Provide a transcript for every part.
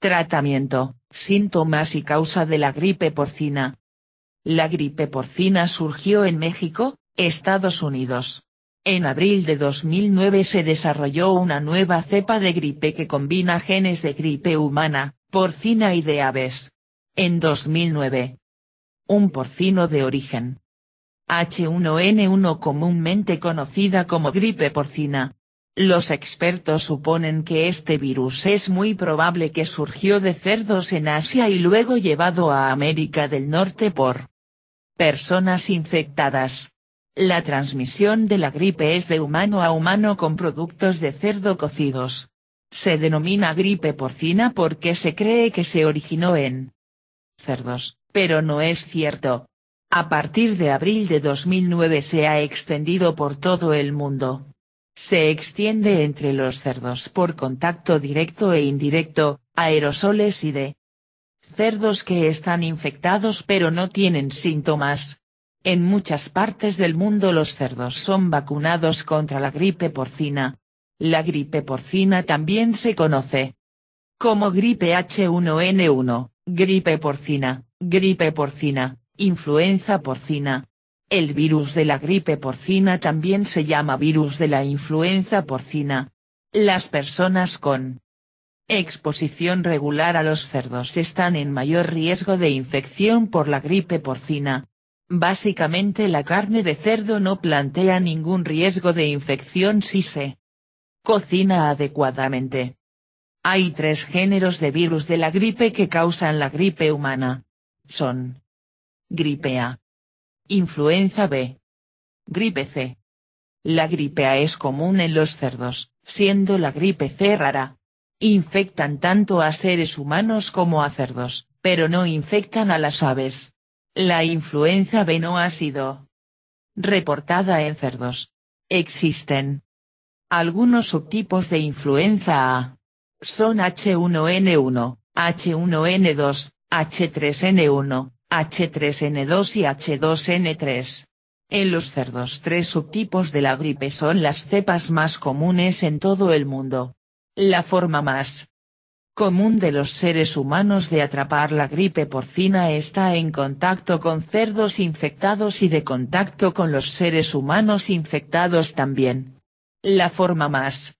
Tratamiento, síntomas y causa de la gripe porcina. La gripe porcina surgió en México, Estados Unidos. En abril de 2009 se desarrolló una nueva cepa de gripe que combina genes de gripe humana, porcina y de aves. En 2009. Un porcino de origen. H1N1 comúnmente conocida como gripe porcina, los expertos suponen que este virus es muy probable que surgió de cerdos en Asia y luego llevado a América del Norte por personas infectadas. La transmisión de la gripe es de humano a humano con productos de cerdo cocidos. Se denomina gripe porcina porque se cree que se originó en cerdos, pero no es cierto. A partir de abril de 2009 se ha extendido por todo el mundo. Se extiende entre los cerdos por contacto directo e indirecto, aerosoles y de cerdos que están infectados pero no tienen síntomas. En muchas partes del mundo los cerdos son vacunados contra la gripe porcina. La gripe porcina también se conoce como gripe H1N1, gripe porcina, gripe porcina, influenza porcina, el virus de la gripe porcina también se llama virus de la influenza porcina. Las personas con exposición regular a los cerdos están en mayor riesgo de infección por la gripe porcina. Básicamente la carne de cerdo no plantea ningún riesgo de infección si se cocina adecuadamente. Hay tres géneros de virus de la gripe que causan la gripe humana. Son. Gripe A. Influenza B. Gripe C. La gripe A es común en los cerdos, siendo la gripe C rara. Infectan tanto a seres humanos como a cerdos, pero no infectan a las aves. La influenza B no ha sido reportada en cerdos. Existen algunos subtipos de influenza A. Son H1N1, H1N2, H3N1, H3N2 y H2N3. En los cerdos tres subtipos de la gripe son las cepas más comunes en todo el mundo. La forma más común de los seres humanos de atrapar la gripe porcina está en contacto con cerdos infectados y de contacto con los seres humanos infectados también. La forma más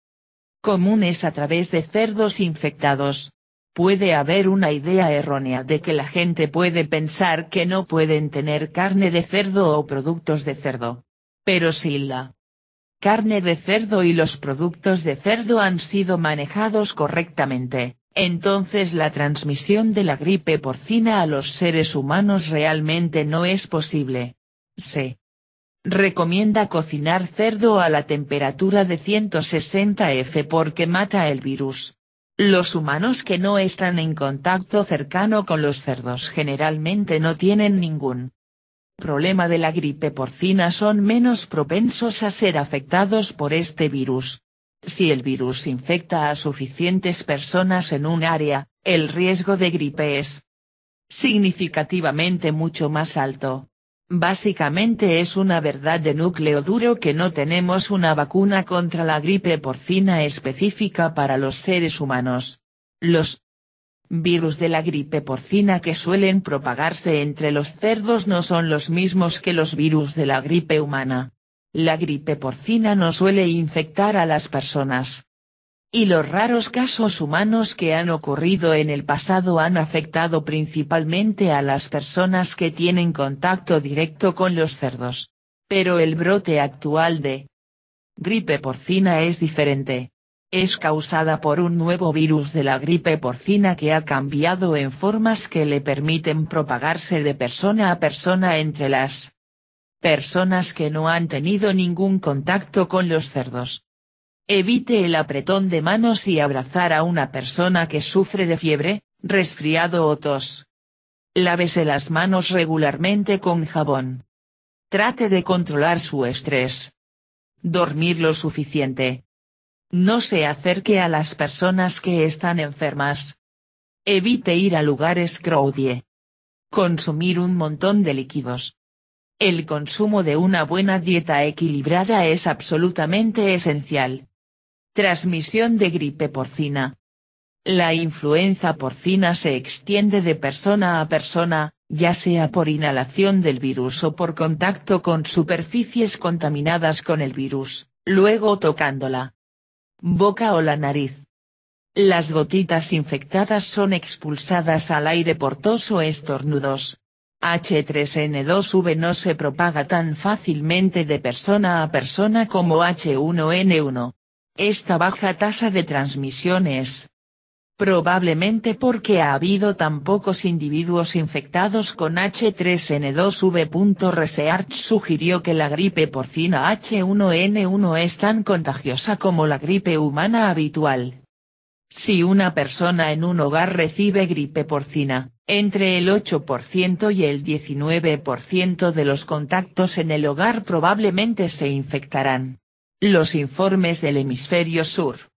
común es a través de cerdos infectados puede haber una idea errónea de que la gente puede pensar que no pueden tener carne de cerdo o productos de cerdo. Pero si la carne de cerdo y los productos de cerdo han sido manejados correctamente, entonces la transmisión de la gripe porcina a los seres humanos realmente no es posible. Se recomienda cocinar cerdo a la temperatura de 160 F porque mata el virus. Los humanos que no están en contacto cercano con los cerdos generalmente no tienen ningún problema de la gripe porcina son menos propensos a ser afectados por este virus. Si el virus infecta a suficientes personas en un área, el riesgo de gripe es significativamente mucho más alto. Básicamente es una verdad de núcleo duro que no tenemos una vacuna contra la gripe porcina específica para los seres humanos. Los virus de la gripe porcina que suelen propagarse entre los cerdos no son los mismos que los virus de la gripe humana. La gripe porcina no suele infectar a las personas y los raros casos humanos que han ocurrido en el pasado han afectado principalmente a las personas que tienen contacto directo con los cerdos. Pero el brote actual de gripe porcina es diferente. Es causada por un nuevo virus de la gripe porcina que ha cambiado en formas que le permiten propagarse de persona a persona entre las personas que no han tenido ningún contacto con los cerdos. Evite el apretón de manos y abrazar a una persona que sufre de fiebre, resfriado o tos. Lávese las manos regularmente con jabón. Trate de controlar su estrés. Dormir lo suficiente. No se acerque a las personas que están enfermas. Evite ir a lugares crowdie. Consumir un montón de líquidos. El consumo de una buena dieta equilibrada es absolutamente esencial. Transmisión de gripe porcina. La influenza porcina se extiende de persona a persona, ya sea por inhalación del virus o por contacto con superficies contaminadas con el virus, luego tocándola. Boca o la nariz. Las gotitas infectadas son expulsadas al aire por tos o estornudos. H3N2V no se propaga tan fácilmente de persona a persona como H1N1 esta baja tasa de transmisiones probablemente porque ha habido tan pocos individuos infectados con H3N2V. Research sugirió que la gripe porcina H1N1 es tan contagiosa como la gripe humana habitual. Si una persona en un hogar recibe gripe porcina, entre el 8% y el 19% de los contactos en el hogar probablemente se infectarán. Los informes del hemisferio sur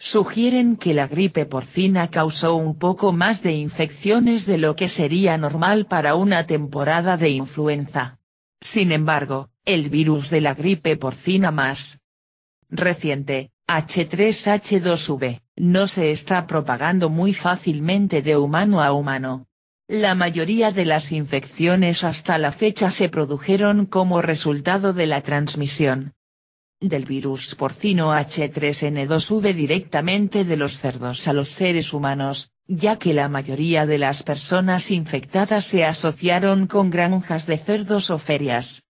sugieren que la gripe porcina causó un poco más de infecciones de lo que sería normal para una temporada de influenza. Sin embargo, el virus de la gripe porcina más reciente, H3H2V, no se está propagando muy fácilmente de humano a humano. La mayoría de las infecciones hasta la fecha se produjeron como resultado de la transmisión del virus porcino H3N2V directamente de los cerdos a los seres humanos, ya que la mayoría de las personas infectadas se asociaron con granjas de cerdos o ferias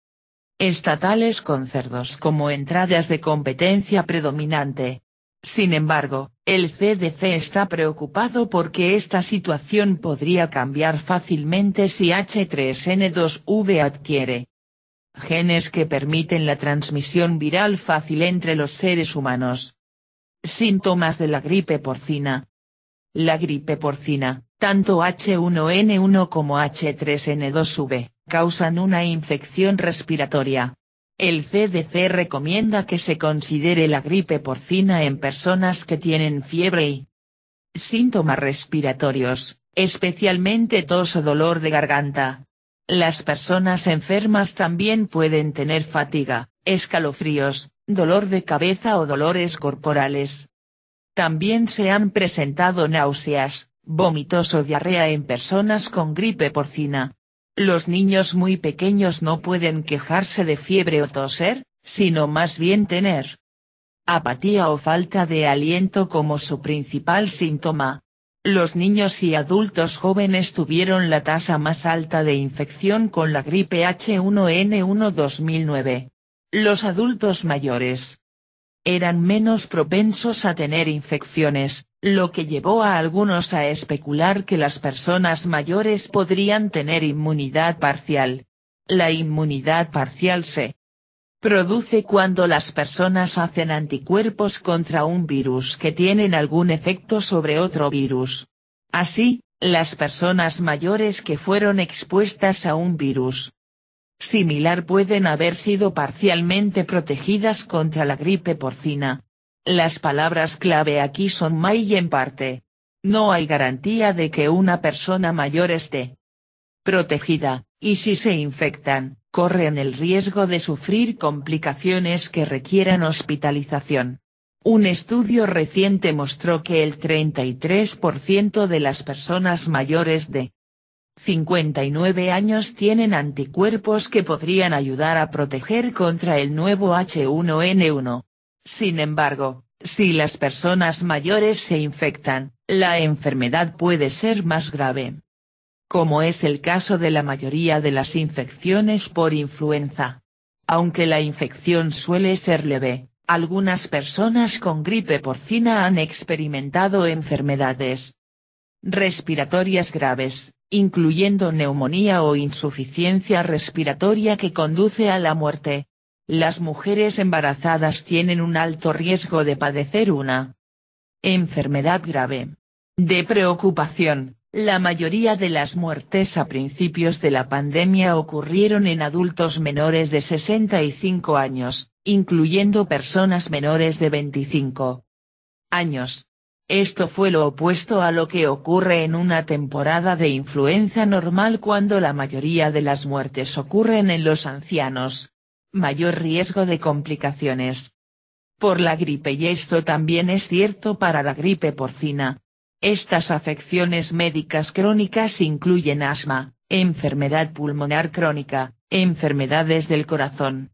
estatales con cerdos como entradas de competencia predominante. Sin embargo, el CDC está preocupado porque esta situación podría cambiar fácilmente si H3N2V adquiere genes que permiten la transmisión viral fácil entre los seres humanos. Síntomas de la gripe porcina. La gripe porcina, tanto H1N1 como H3N2V, causan una infección respiratoria. El CDC recomienda que se considere la gripe porcina en personas que tienen fiebre y síntomas respiratorios, especialmente tos o dolor de garganta, las personas enfermas también pueden tener fatiga, escalofríos, dolor de cabeza o dolores corporales. También se han presentado náuseas, vómitos o diarrea en personas con gripe porcina. Los niños muy pequeños no pueden quejarse de fiebre o toser, sino más bien tener apatía o falta de aliento como su principal síntoma los niños y adultos jóvenes tuvieron la tasa más alta de infección con la gripe H1N1 2009. Los adultos mayores eran menos propensos a tener infecciones, lo que llevó a algunos a especular que las personas mayores podrían tener inmunidad parcial. La inmunidad parcial se produce cuando las personas hacen anticuerpos contra un virus que tienen algún efecto sobre otro virus. Así, las personas mayores que fueron expuestas a un virus similar pueden haber sido parcialmente protegidas contra la gripe porcina. Las palabras clave aquí son may y en parte. No hay garantía de que una persona mayor esté protegida, y si se infectan, corren el riesgo de sufrir complicaciones que requieran hospitalización. Un estudio reciente mostró que el 33% de las personas mayores de 59 años tienen anticuerpos que podrían ayudar a proteger contra el nuevo H1N1. Sin embargo, si las personas mayores se infectan, la enfermedad puede ser más grave como es el caso de la mayoría de las infecciones por influenza. Aunque la infección suele ser leve, algunas personas con gripe porcina han experimentado enfermedades respiratorias graves, incluyendo neumonía o insuficiencia respiratoria que conduce a la muerte. Las mujeres embarazadas tienen un alto riesgo de padecer una enfermedad grave. De preocupación, la mayoría de las muertes a principios de la pandemia ocurrieron en adultos menores de 65 años, incluyendo personas menores de 25 años. Esto fue lo opuesto a lo que ocurre en una temporada de influenza normal cuando la mayoría de las muertes ocurren en los ancianos. Mayor riesgo de complicaciones. Por la gripe y esto también es cierto para la gripe porcina, estas afecciones médicas crónicas incluyen asma, enfermedad pulmonar crónica, enfermedades del corazón,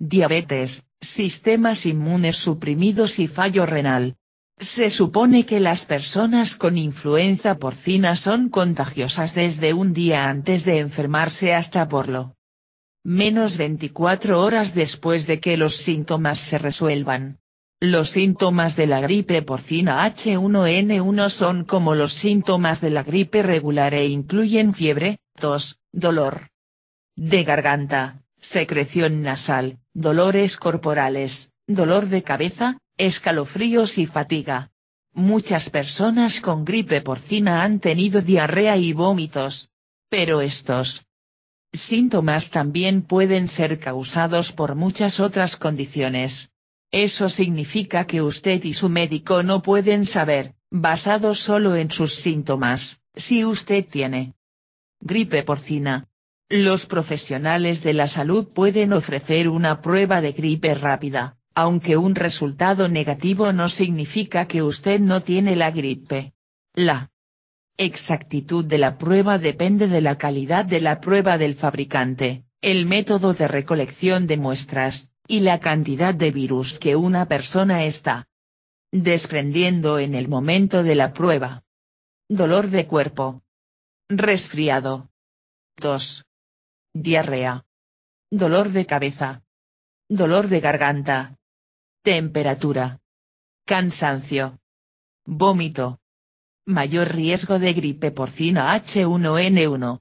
diabetes, sistemas inmunes suprimidos y fallo renal. Se supone que las personas con influenza porcina son contagiosas desde un día antes de enfermarse hasta por lo menos 24 horas después de que los síntomas se resuelvan. Los síntomas de la gripe porcina H1N1 son como los síntomas de la gripe regular e incluyen fiebre, tos, dolor de garganta, secreción nasal, dolores corporales, dolor de cabeza, escalofríos y fatiga. Muchas personas con gripe porcina han tenido diarrea y vómitos. Pero estos síntomas también pueden ser causados por muchas otras condiciones, eso significa que usted y su médico no pueden saber, basado solo en sus síntomas, si usted tiene gripe porcina. Los profesionales de la salud pueden ofrecer una prueba de gripe rápida, aunque un resultado negativo no significa que usted no tiene la gripe. La exactitud de la prueba depende de la calidad de la prueba del fabricante, el método de recolección de muestras, y la cantidad de virus que una persona está desprendiendo en el momento de la prueba. Dolor de cuerpo. Resfriado. Tos. Diarrea. Dolor de cabeza. Dolor de garganta. Temperatura. Cansancio. Vómito. Mayor riesgo de gripe porcina H1N1.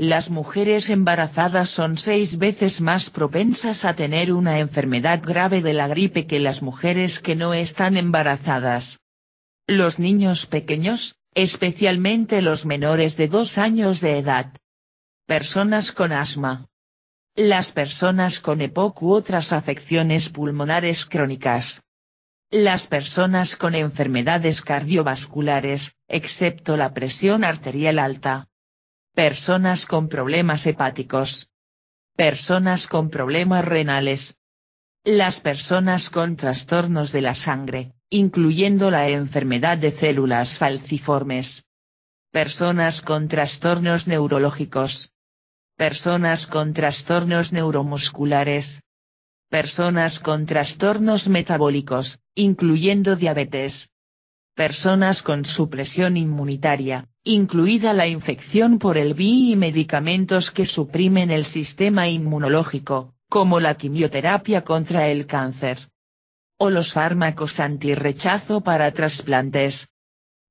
Las mujeres embarazadas son seis veces más propensas a tener una enfermedad grave de la gripe que las mujeres que no están embarazadas. Los niños pequeños, especialmente los menores de dos años de edad. Personas con asma. Las personas con EPOC u otras afecciones pulmonares crónicas. Las personas con enfermedades cardiovasculares, excepto la presión arterial alta. Personas con problemas hepáticos. Personas con problemas renales. Las personas con trastornos de la sangre, incluyendo la enfermedad de células falciformes. Personas con trastornos neurológicos. Personas con trastornos neuromusculares. Personas con trastornos metabólicos, incluyendo diabetes, personas con supresión inmunitaria, incluida la infección por el VIH y medicamentos que suprimen el sistema inmunológico, como la quimioterapia contra el cáncer. O los fármacos antirrechazo para trasplantes.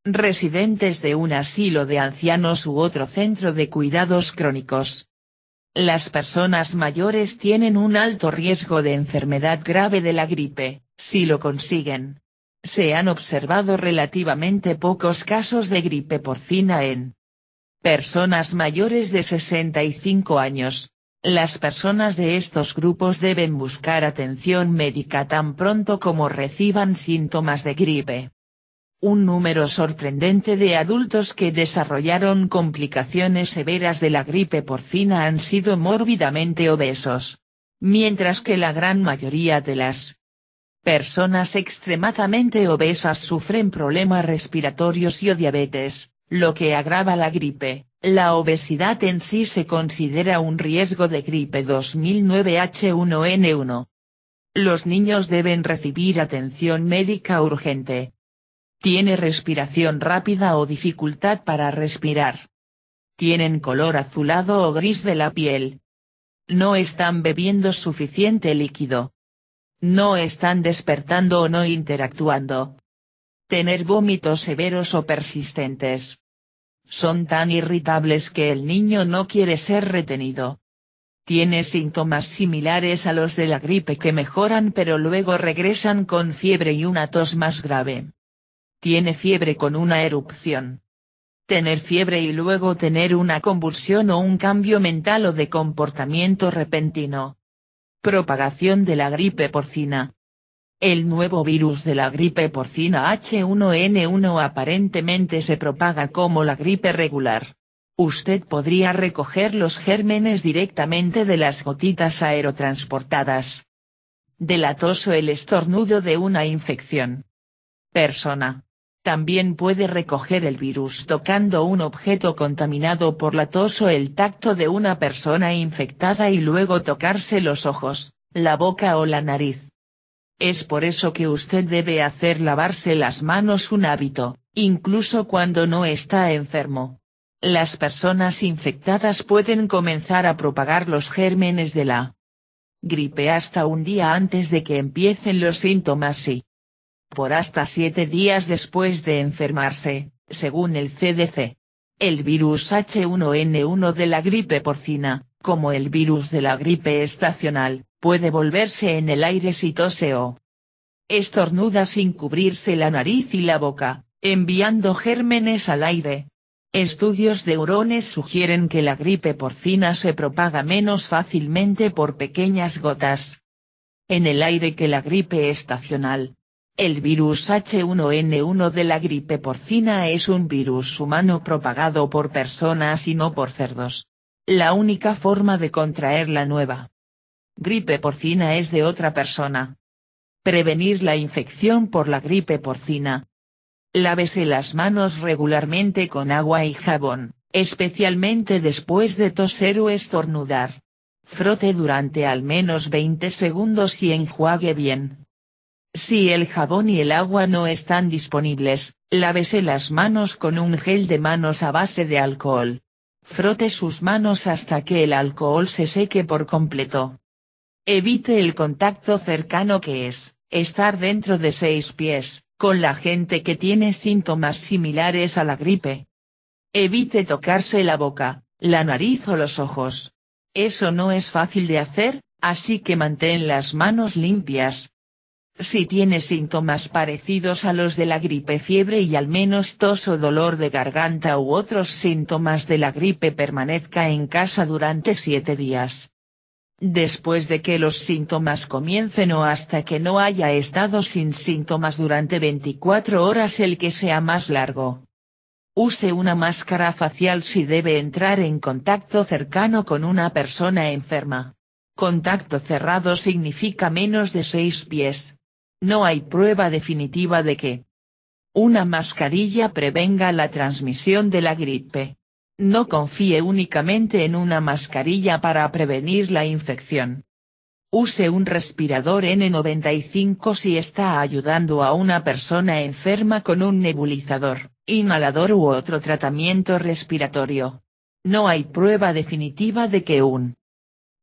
Residentes de un asilo de ancianos u otro centro de cuidados crónicos. Las personas mayores tienen un alto riesgo de enfermedad grave de la gripe, si lo consiguen, se han observado relativamente pocos casos de gripe porcina en personas mayores de 65 años. Las personas de estos grupos deben buscar atención médica tan pronto como reciban síntomas de gripe. Un número sorprendente de adultos que desarrollaron complicaciones severas de la gripe porcina han sido mórbidamente obesos. Mientras que la gran mayoría de las Personas extremadamente obesas sufren problemas respiratorios y o diabetes, lo que agrava la gripe. La obesidad en sí se considera un riesgo de gripe 2009-H1N1. Los niños deben recibir atención médica urgente. Tiene respiración rápida o dificultad para respirar. Tienen color azulado o gris de la piel. No están bebiendo suficiente líquido. No están despertando o no interactuando. Tener vómitos severos o persistentes. Son tan irritables que el niño no quiere ser retenido. Tiene síntomas similares a los de la gripe que mejoran pero luego regresan con fiebre y una tos más grave. Tiene fiebre con una erupción. Tener fiebre y luego tener una convulsión o un cambio mental o de comportamiento repentino. Propagación de la gripe porcina. El nuevo virus de la gripe porcina H1N1 aparentemente se propaga como la gripe regular. Usted podría recoger los gérmenes directamente de las gotitas aerotransportadas. Delatoso el estornudo de una infección. Persona. También puede recoger el virus tocando un objeto contaminado por la tos o el tacto de una persona infectada y luego tocarse los ojos, la boca o la nariz. Es por eso que usted debe hacer lavarse las manos un hábito, incluso cuando no está enfermo. Las personas infectadas pueden comenzar a propagar los gérmenes de la gripe hasta un día antes de que empiecen los síntomas y, por hasta siete días después de enfermarse, según el CDC. El virus H1N1 de la gripe porcina, como el virus de la gripe estacional, puede volverse en el aire si tose o estornuda sin cubrirse la nariz y la boca, enviando gérmenes al aire. Estudios de urones sugieren que la gripe porcina se propaga menos fácilmente por pequeñas gotas en el aire que la gripe estacional, el virus H1N1 de la gripe porcina es un virus humano propagado por personas y no por cerdos. La única forma de contraer la nueva gripe porcina es de otra persona. Prevenir la infección por la gripe porcina. Lávese las manos regularmente con agua y jabón, especialmente después de toser o estornudar. Frote durante al menos 20 segundos y enjuague bien. Si el jabón y el agua no están disponibles, lávese las manos con un gel de manos a base de alcohol. Frote sus manos hasta que el alcohol se seque por completo. Evite el contacto cercano que es, estar dentro de seis pies, con la gente que tiene síntomas similares a la gripe. Evite tocarse la boca, la nariz o los ojos. Eso no es fácil de hacer, así que mantén las manos limpias, si tiene síntomas parecidos a los de la gripe fiebre y al menos tos o dolor de garganta u otros síntomas de la gripe permanezca en casa durante 7 días. Después de que los síntomas comiencen o hasta que no haya estado sin síntomas durante 24 horas el que sea más largo. Use una máscara facial si debe entrar en contacto cercano con una persona enferma. Contacto cerrado significa menos de 6 pies. No hay prueba definitiva de que una mascarilla prevenga la transmisión de la gripe. No confíe únicamente en una mascarilla para prevenir la infección. Use un respirador N95 si está ayudando a una persona enferma con un nebulizador, inhalador u otro tratamiento respiratorio. No hay prueba definitiva de que un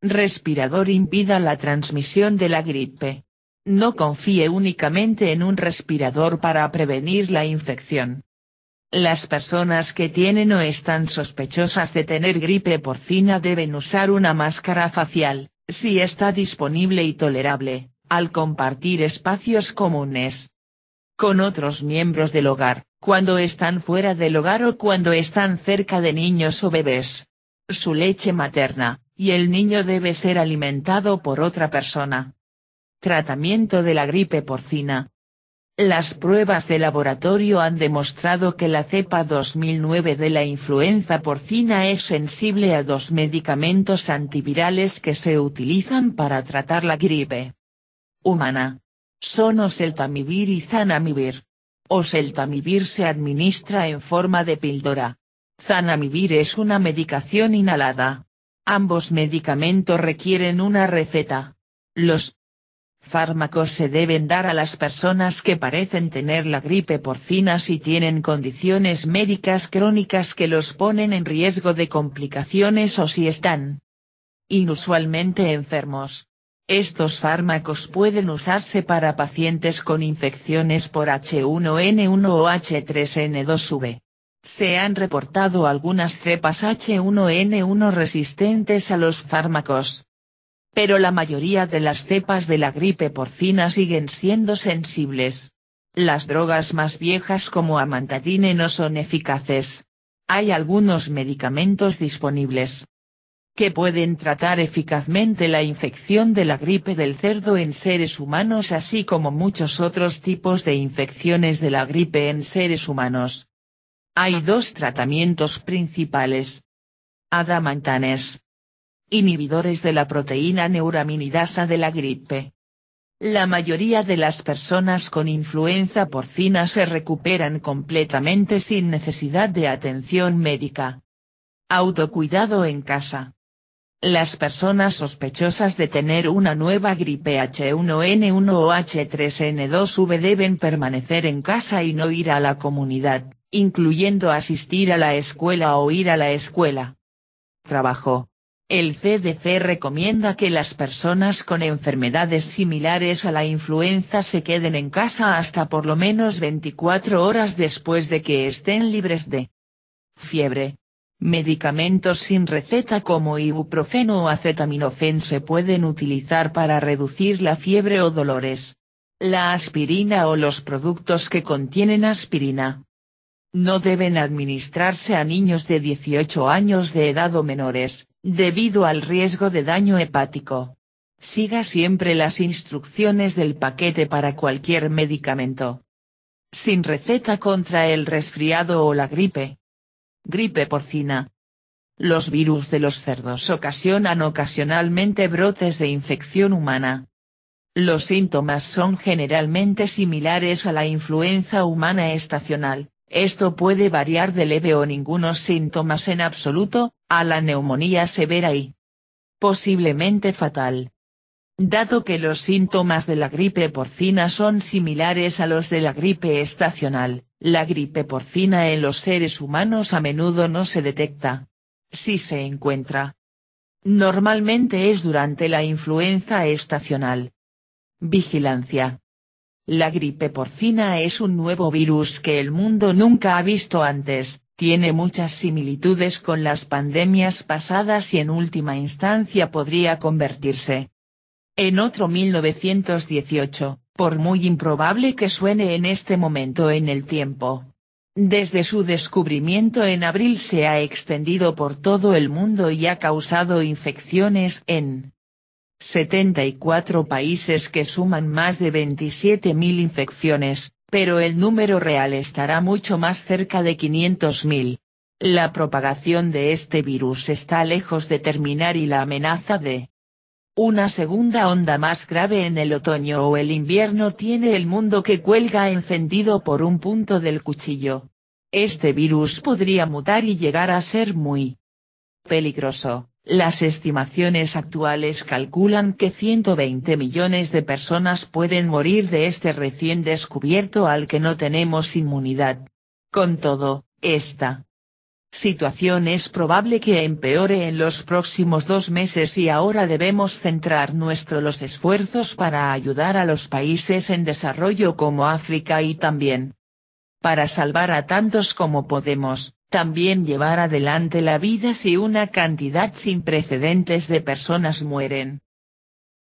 respirador impida la transmisión de la gripe. No confíe únicamente en un respirador para prevenir la infección. Las personas que tienen o están sospechosas de tener gripe porcina deben usar una máscara facial, si está disponible y tolerable, al compartir espacios comunes. Con otros miembros del hogar, cuando están fuera del hogar o cuando están cerca de niños o bebés. Su leche materna, y el niño debe ser alimentado por otra persona, Tratamiento de la gripe porcina. Las pruebas de laboratorio han demostrado que la cepa 2009 de la influenza porcina es sensible a dos medicamentos antivirales que se utilizan para tratar la gripe humana. Son oseltamivir y zanamivir. Oseltamivir se administra en forma de píldora. Zanamivir es una medicación inhalada. Ambos medicamentos requieren una receta. Los Fármacos se deben dar a las personas que parecen tener la gripe porcina si tienen condiciones médicas crónicas que los ponen en riesgo de complicaciones o si están inusualmente enfermos. Estos fármacos pueden usarse para pacientes con infecciones por H1N1 o H3N2V. Se han reportado algunas cepas H1N1 resistentes a los fármacos pero la mayoría de las cepas de la gripe porcina siguen siendo sensibles. Las drogas más viejas como amantadine no son eficaces. Hay algunos medicamentos disponibles que pueden tratar eficazmente la infección de la gripe del cerdo en seres humanos así como muchos otros tipos de infecciones de la gripe en seres humanos. Hay dos tratamientos principales. Adamantanes inhibidores de la proteína neuraminidasa de la gripe. La mayoría de las personas con influenza porcina se recuperan completamente sin necesidad de atención médica. Autocuidado en casa. Las personas sospechosas de tener una nueva gripe H1N1 o H3N2V deben permanecer en casa y no ir a la comunidad, incluyendo asistir a la escuela o ir a la escuela. Trabajo. El CDC recomienda que las personas con enfermedades similares a la influenza se queden en casa hasta por lo menos 24 horas después de que estén libres de fiebre. Medicamentos sin receta como ibuprofeno o acetaminofén se pueden utilizar para reducir la fiebre o dolores. La aspirina o los productos que contienen aspirina. No deben administrarse a niños de 18 años de edad o menores, debido al riesgo de daño hepático. Siga siempre las instrucciones del paquete para cualquier medicamento. Sin receta contra el resfriado o la gripe. Gripe porcina. Los virus de los cerdos ocasionan ocasionalmente brotes de infección humana. Los síntomas son generalmente similares a la influenza humana estacional, esto puede variar de leve o ningunos síntomas en absoluto, a la neumonía severa y posiblemente fatal. Dado que los síntomas de la gripe porcina son similares a los de la gripe estacional, la gripe porcina en los seres humanos a menudo no se detecta. Si se encuentra. Normalmente es durante la influenza estacional. Vigilancia. La gripe porcina es un nuevo virus que el mundo nunca ha visto antes, tiene muchas similitudes con las pandemias pasadas y en última instancia podría convertirse en otro 1918, por muy improbable que suene en este momento en el tiempo. Desde su descubrimiento en abril se ha extendido por todo el mundo y ha causado infecciones en 74 países que suman más de 27.000 infecciones, pero el número real estará mucho más cerca de 500.000. La propagación de este virus está lejos de terminar y la amenaza de una segunda onda más grave en el otoño o el invierno tiene el mundo que cuelga encendido por un punto del cuchillo. Este virus podría mutar y llegar a ser muy peligroso. Las estimaciones actuales calculan que 120 millones de personas pueden morir de este recién descubierto al que no tenemos inmunidad. Con todo, esta situación es probable que empeore en los próximos dos meses y ahora debemos centrar nuestros esfuerzos para ayudar a los países en desarrollo como África y también para salvar a tantos como podemos, también llevar adelante la vida si una cantidad sin precedentes de personas mueren,